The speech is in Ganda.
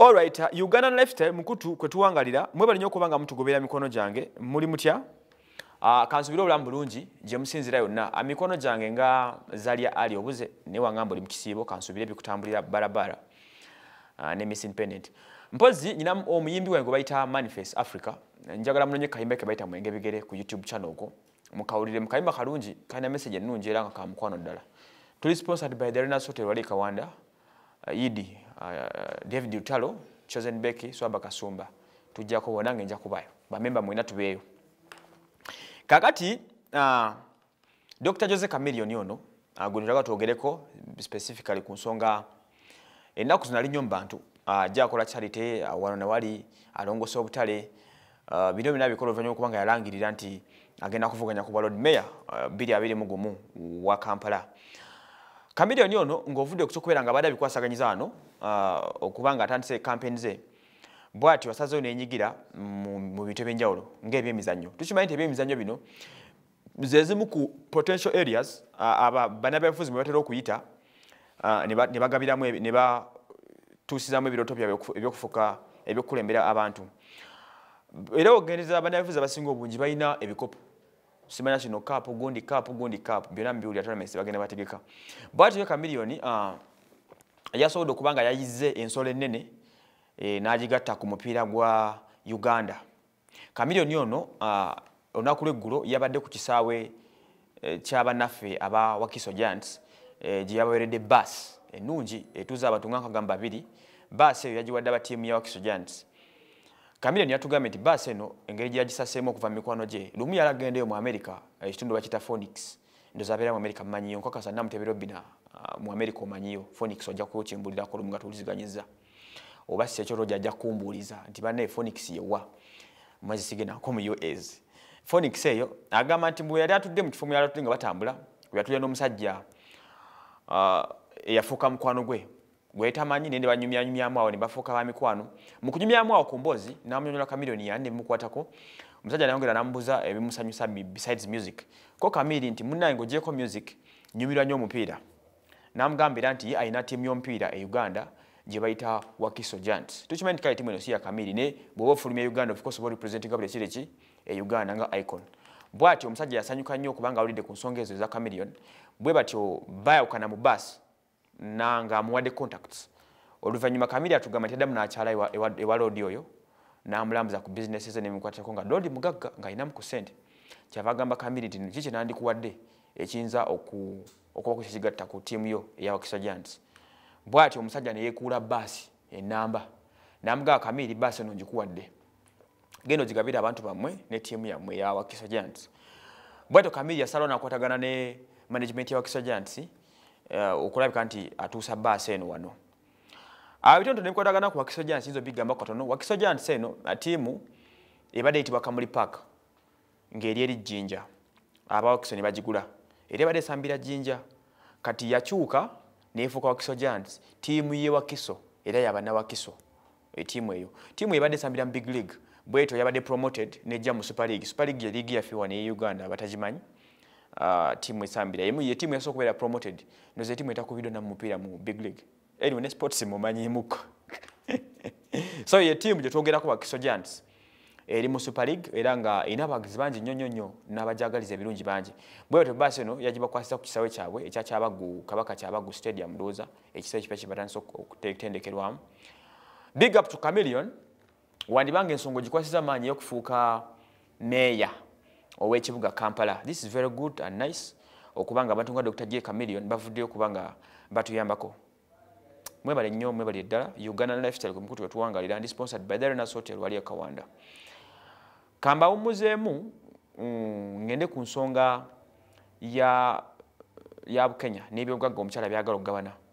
Alright, Ugandan uh, lifestyle uh, mukutu kwetuwangalira mwebali nyo okubanga mutugobera mikono gyange muli mutya uh, kansubira obulamu bulungi gye musinzira yonna amikono ah, gyange nga zalya ali obuze ne wangamba oli mukisiibo kansubira ebikutambulira barabara uh, ne miss independent mpozi nyina omuyimbi wange bayita manifest africa njagala munonye kayimba ke bayita mwenge bigere ku youtube channel ogwo mukawulire mukayimba kalungi kayina message ennungi era nga kamukwano ddala tuli sponsored by the renas hotel wali e kawanda uh, yidi Uh, david utalo chosen beki swaba kasumba tujjako bonange nja kubayo bamemba mwina tubeeyo kakati uh, dr jose camilion yono agunjaga uh, twogereko specifically ku nsonga enaku zinali nnyo mubantu uh, ajja akola charity awano ne wali alongosa obutale bino bina bikola oluvannyuma kubanga yalangirira nti agenda kuvuganya ku ba lord mayor bbiri abiri mugumu wa kampala Kamilioni ono ngovudde okusokubera nga badde bikwasaganyiza ano uh, okubanga atandise campaign ze. Bwati wasaze ono enyigira mu, mu bintu ebyenjawulo ng'ebyemizannyo. Tukimanyi nti ebyemizannyo bino zezimu ku potential areas uh, aba bannabyabufuzi mwe batera okuyita uh, ne bagabiramu ne batuusizaamu ebirooto byabwe ebyokufuka ebyokukulembera abantu. Era okugendereza bannabyabufuzi abasinga obungi balina ebikopo simanya kino kapu gundi kapu gundi kapu byonna mbiwulira tournaments bagenda bategeka bwatyo kamiliyoni uh, ah, yasobodde okubanga yayize ensolo ennene e, n'agigatta ku mupiira gwa uganda kamiliyoni ono uh, olunaku lweggulo yabadde ku kisaawe eh, kyabannaffe aba wakiso giants eh, gye eh, yabaweredde bas ennungi etuza abatu nga nkagamba biri bas eyo yagiwadde abatiimu ya wakiso giants Kamile ni yatu gamenti baseno engeri ya jisasemo kuva mikwano je. Lumu ya lagende mu America, eh, ekitundu bakita Phoenix. Ndo zabera mu America manyi yonko kasa namu tebero bina uh, mu America manyi yo. Phoenix oja ko chimbulira ko lumu gatuliziganyiza. Obasi ekyo roja ja kumbuliza, nti bane Phoenix yewa. Mwezi sige na komu yo is. Phoenix eyo agama nti mu yali atudde mu kifumu yali atudde nga batambula. Kuyatuja no musajja. Uh, ah, ya fuka mkwano gwe wetamanyi nende banyumya nyumya mwao ne bafuka ba mikwano mu kunyumya mwao kumbozi na mnyonyola kamilioni ya nne mukwatako musajja nayongera nambuza ebimusanyusa besides music ko kamili nti munnange ngojeko music nyumirwa nyo mupira namugambira nti ayina tiimu yomupiira e uganda gye bayita wakiso giant tukimanyi nti kale tiimu eno si ya kamili ne bwoba ofulumya e uganda of course oba representing gabula ekiri ki e uganda nga icon bwatyo omusajja yasanyuka nnyo okubanga awulidde ku nsonga ezo eza kamilion bwe batyo bayawukana mu basi nangaamuwadde contacts oluvanyuma kamiri atugamba nti adamu nakyala ewa loodi oyo namulambuza ku bizinesi ze nemikwatako nga loodi mugagga ngaayinamu ku sente kyava agamba kamiri nti ki kyenandikuwadde ekiyinza okubakusa kigatta ku tiimu yo eyawakisa jans bwatyo omusajja neyekuula baasi enamba namugaba kamiri baasi eno ngikuwadde genda ozigabira abantu bammwe ne tiimu yammwe eyawakisa jans bwatyo kamiri yasalwa nakwatagana ne management yawakisa jansi Eh, okulabika nti atuusa bbaasi eno wano abitonto ah, nebikwatagana ku wakiso jan sinza obigamba katono wakiso jansi eno atiimu ah, ebadde eyitibwa kamuli park ngaeri eri jjinja abawakiso ne bagigula era ebadde esambira jjinja kati yakyuka neefuuka wakiso jans tiimu ye wakiso era yabana wakiso etiimu eh, eyo tiimu ebadde esambira mu big league bweto yabadde promoted nejja mu super league super league yaligi yafiwa neye uganda abatagimanyi uh, timu esambira yemu ye timu yaso kubera promoted no ze timu etakubido na mupira mu big league anyway ne sports mu manyi muko so ye timu je tuongera kwa kiso giants eri mu super league eranga inabagizi banji nyonyo nyo nabajagalize birungi banji bwe to basi no yajiba kwa sita kisawe chabwe echa chabagu kabaka chabagu stadium doza ekisawe chipachi batanso kutendekerwa big up to chameleon wandibange nsongo jikwasiza manyi yokufuka meya owekibuga kampala this is very good and nice okubanga abantu nga dr jeka million bavuddeyo kubanga batuyambako mwebale nnyo mwebale eddala uganda lifestyle kumukutu wetuwangalira ndi sponsored by therenas hotel waliyo e kawanda kambawumuzeemu mm, ngende ku nsonga ya, ya bukenya n'ebyobugagga omukyala byagala okugabana